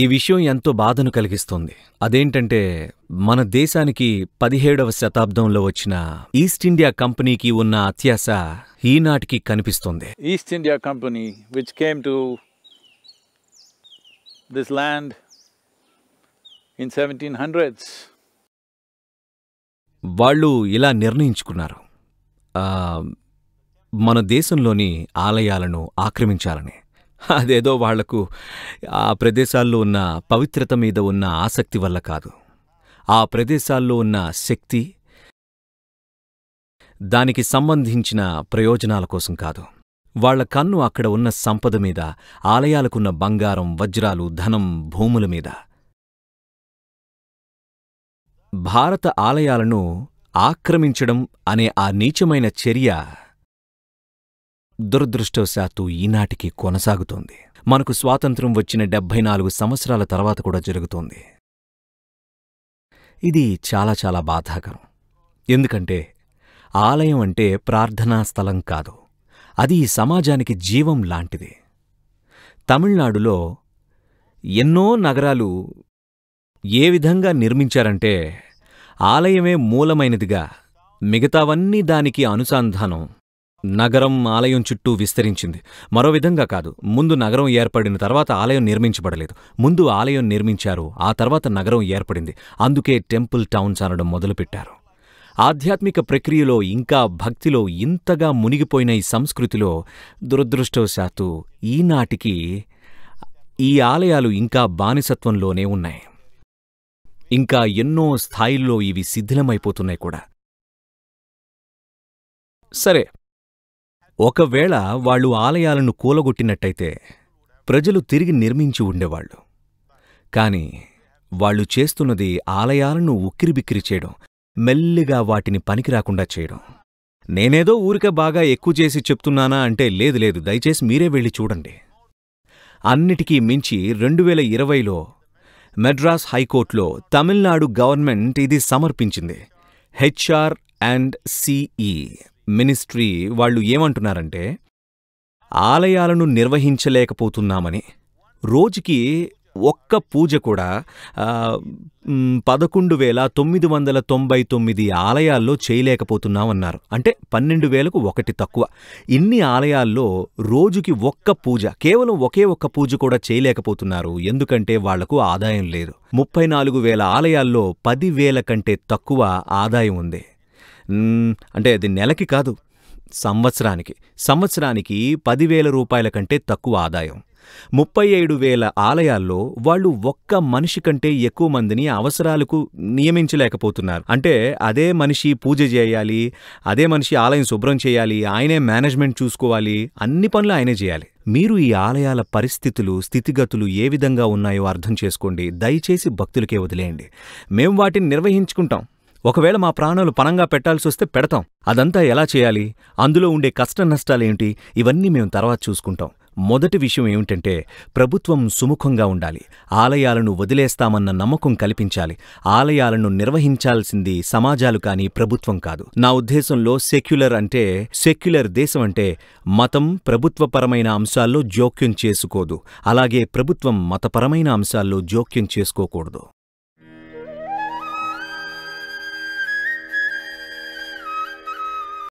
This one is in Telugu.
ఈ విషయం ఎంతో బాధను కలిగిస్తుంది అదేంటంటే మన దేశానికి పదిహేడవ శతాబ్దంలో వచ్చిన ఈస్ట్ ఇండియా కంపెనీకి ఉన్న అత్యాశ ఈనాటికి కనిపిస్తుంది East India Company which came to this land in seventeen hundreds వాళ్ళు ఇలా నిర్ణయించుకున్నారు మన దేశంలోని ఆలయాలను ఆక్రమించాలని అదేదో వాళ్లకు ఆ ప్రదేశాల్లో ఉన్న పవిత్రత మీద ఉన్న ఆసక్తి వల్ల కాదు ఆ ప్రదేశాల్లో ఉన్న శక్తి దానికి సంబంధించిన ప్రయోజనాల కోసం కాదు వాళ్ల కన్ను అక్కడ ఉన్న సంపద మీద ఆలయాలకున్న బంగారం వజ్రాలు ధనం భూముల మీద భారత ఆలయాలను ఆక్రమించడం అనే ఆ నీచమైన చర్య దురదృష్టవశాత్తు ఈనాటికి కొనసాగుతోంది మనకు స్వాతంత్రం వచ్చిన డెబ్భై నాలుగు సంవత్సరాల తర్వాత కూడా జరుగుతోంది ఇది చాలా చాలా బాధాకరం ఎందుకంటే ఆలయం అంటే ప్రార్థనా స్థలం కాదు అది ఈ సమాజానికి జీవం లాంటిది తమిళనాడులో ఎన్నో నగరాలు ఏ విధంగా నిర్మించారంటే ఆలయమే మూలమైనదిగా మిగతావన్నీ దానికి అనుసంధానం నగరం ఆలయం చుట్టూ విస్తరించింది మరో విధంగా కాదు ముందు నగరం ఏర్పడిన తర్వాత ఆలయం నిర్మించబడలేదు ముందు ఆలయం నిర్మించారు ఆ తర్వాత నగరం ఏర్పడింది అందుకే టెంపుల్ టౌన్స్ అనడం మొదలుపెట్టారు ఆధ్యాత్మిక ప్రక్రియలో ఇంకా భక్తిలో ఇంతగా మునిగిపోయిన ఈ సంస్కృతిలో దురదృష్టవశాత్తు ఈనాటికి ఈ ఆలయాలు ఇంకా బానిసత్వంలోనే ఉన్నాయి ఇంకా ఎన్నో స్థాయిల్లో ఇవి శిథిలమైపోతున్నాయి కూడా సరే ఒకవేళ వాళ్ళు ఆలయాలను కూలగొట్టినట్టయితే ప్రజలు తిరిగి నిర్మించి ఉండేవాళ్ళు కాని వాళ్ళు చేస్తున్నది ఆలయాలను ఉక్కిరిబిక్కిరి చేయడం మెల్లిగా వాటిని పనికిరాకుండా చేయడం నేనేదో ఊరిక బాగా ఎక్కువ చేసి చెప్తున్నానా అంటే లేదు లేదు దయచేసి మీరే వెళ్ళి చూడండి అన్నిటికీ మించి రెండు వేల ఇరవైలో మెడ్రాస్ హైకోర్టులో తమిళనాడు గవర్నమెంట్ ఇది సమర్పించింది హెచ్ఆర్ అండ్ సిఈ మినిస్ట్రీ వాళ్ళు ఏమంటున్నారంటే ఆలయాలను నిర్వహించలేకపోతున్నామని రోజుకి ఒక్క పూజ కూడా పదకొండు వేల తొమ్మిది వందల తొంభై తొమ్మిది ఆలయాల్లో చేయలేకపోతున్నామన్నారు అంటే పన్నెండు వేలకు ఒకటి తక్కువ ఇన్ని ఆలయాల్లో రోజుకి ఒక్క పూజ కేవలం ఒకే ఒక్క పూజ కూడా చేయలేకపోతున్నారు ఎందుకంటే వాళ్లకు ఆదాయం లేదు ముప్పై నాలుగు వేల ఆలయాల్లో పదివేల కంటే తక్కువ ఆదాయం ఉంది అంటే అది నెలకి కాదు సంవత్సరానికి సంవత్సరానికి పదివేల రూపాయల కంటే తక్కువ ఆదాయం ముప్పై ఐదు వేల ఆలయాల్లో వాళ్ళు ఒక్క మనిషి కంటే ఎక్కువ మందిని అవసరాలకు నియమించలేకపోతున్నారు అంటే అదే మనిషి పూజ చేయాలి అదే మనిషి ఆలయం శుభ్రం చేయాలి ఆయనే మేనేజ్మెంట్ చూసుకోవాలి అన్ని పనులు ఆయనే చేయాలి మీరు ఈ ఆలయాల పరిస్థితులు స్థితిగతులు ఏ విధంగా ఉన్నాయో అర్థం చేసుకోండి దయచేసి భక్తులకే వదిలేయండి మేం వాటిని నిర్వహించుకుంటాం ఒకవేళ మా ప్రాణాలు పణంగా పెట్టాల్సొస్తే పెడతాం అదంతా ఎలా చేయాలి అందులో ఉండే కష్ట నష్టాలేంటి ఇవన్నీ మేము తర్వాత చూసుకుంటాం మొదటి విషయం ఏమిటంటే ప్రభుత్వం సుముఖంగా ఉండాలి ఆలయాలను వదిలేస్తామన్న నమ్మకం కల్పించాలి ఆలయాలను నిర్వహించాల్సింది సమాజాలు కాని ప్రభుత్వం కాదు నా ఉద్దేశంలో సెక్యులర్ అంటే సెక్యులర్ దేశం అంటే మతం ప్రభుత్వపరమైన అంశాల్లో జోక్యం చేసుకోదు అలాగే ప్రభుత్వం మతపరమైన అంశాల్లో జోక్యం చేసుకోకూడదు